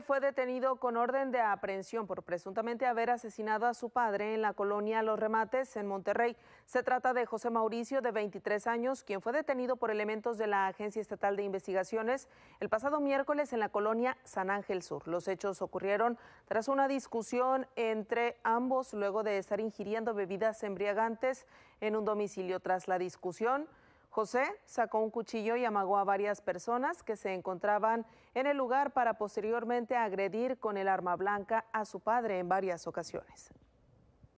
fue detenido con orden de aprehensión por presuntamente haber asesinado a su padre en la colonia Los Remates, en Monterrey. Se trata de José Mauricio, de 23 años, quien fue detenido por elementos de la Agencia Estatal de Investigaciones el pasado miércoles en la colonia San Ángel Sur. Los hechos ocurrieron tras una discusión entre ambos luego de estar ingiriendo bebidas embriagantes en un domicilio. Tras la discusión, José sacó un cuchillo y amagó a varias personas que se encontraban en el lugar para posteriormente agredir con el arma blanca a su padre en varias ocasiones.